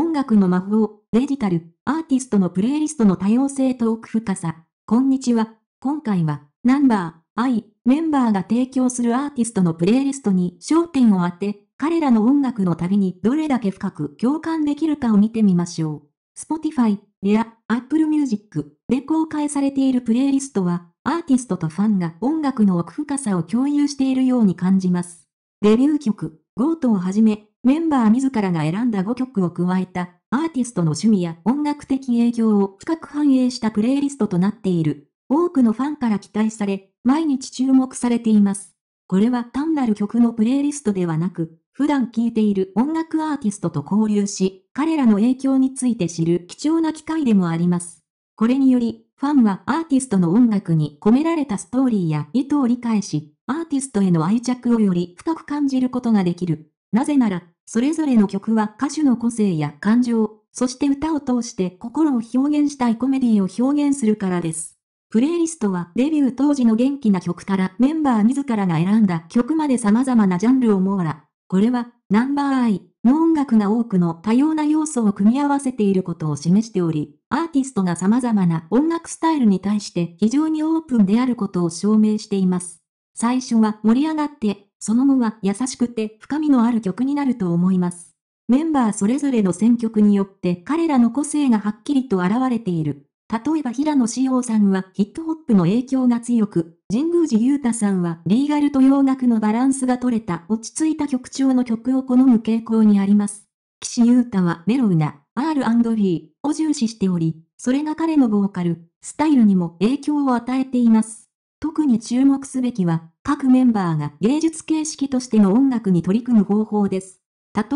音楽の魔法、デジタル、アーティストのプレイリストの多様性と奥深さ。こんにちは。今回は、ナンバー、アイ、メンバーが提供するアーティストのプレイリストに焦点を当て、彼らの音楽の旅にどれだけ深く共感できるかを見てみましょう。Spotify、や a Apple Music で公開されているプレイリストは、アーティストとファンが音楽の奥深さを共有しているように感じます。デビュー曲、ゴートをはじめ、メンバー自らが選んだ5曲を加えた、アーティストの趣味や音楽的影響を深く反映したプレイリストとなっている。多くのファンから期待され、毎日注目されています。これは単なる曲のプレイリストではなく、普段聴いている音楽アーティストと交流し、彼らの影響について知る貴重な機会でもあります。これにより、ファンはアーティストの音楽に込められたストーリーや意図を理解し、アーティストへの愛着をより深く感じることができる。なぜなら、それぞれの曲は歌手の個性や感情、そして歌を通して心を表現したいコメディを表現するからです。プレイリストはデビュー当時の元気な曲からメンバー自らが選んだ曲まで様々なジャンルを網羅。これはナンバーアイの音楽が多くの多様な要素を組み合わせていることを示しており、アーティストが様々な音楽スタイルに対して非常にオープンであることを証明しています。最初は盛り上がってその後は優しくて深みのある曲になると思います。メンバーそれぞれの選曲によって彼らの個性がはっきりと現れている。例えば平野志陽さんはヒットホップの影響が強く、神宮寺勇太さんはリーガルと洋楽のバランスが取れた落ち着いた曲調の曲を好む傾向にあります。岸優太はメロウな R&B を重視しており、それが彼のボーカル、スタイルにも影響を与えています。特に注目すべきは各メンバーが芸術形式としての音楽に取り組む方法です。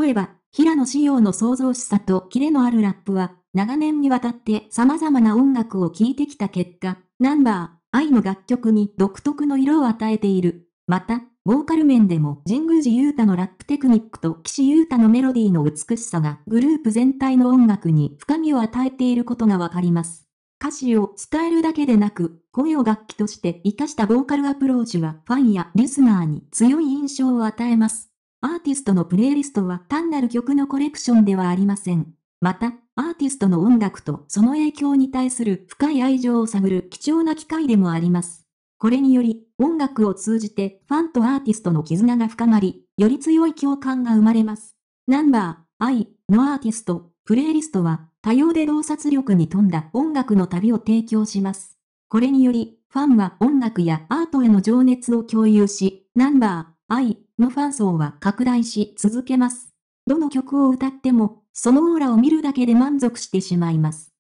例えば、平野紫耀の創造しさとキレのあるラップは、長年にわたって様々な音楽を聴いてきた結果、ナンバー、愛の楽曲に独特の色を与えている。また、ボーカル面でも神宮寺勇太のラップテクニックと岸優太のメロディーの美しさがグループ全体の音楽に深みを与えていることがわかります。歌詞を伝えるだけでなく、声を楽器として活かしたボーカルアプローチはファンやリスナーに強い印象を与えます。アーティストのプレイリストは単なる曲のコレクションではありません。また、アーティストの音楽とその影響に対する深い愛情を探る貴重な機会でもあります。これにより、音楽を通じてファンとアーティストの絆が深まり、より強い共感が生まれます。ナンバー、愛のアーティスト、プレイリストは多様で洞察力に富んだ音楽の旅を提供します。これにより、ファンは音楽やアートへの情熱を共有し、ナンバー、愛のファン層は拡大し続けます。どの曲を歌っても、そのオーラを見るだけで満足してしまいます。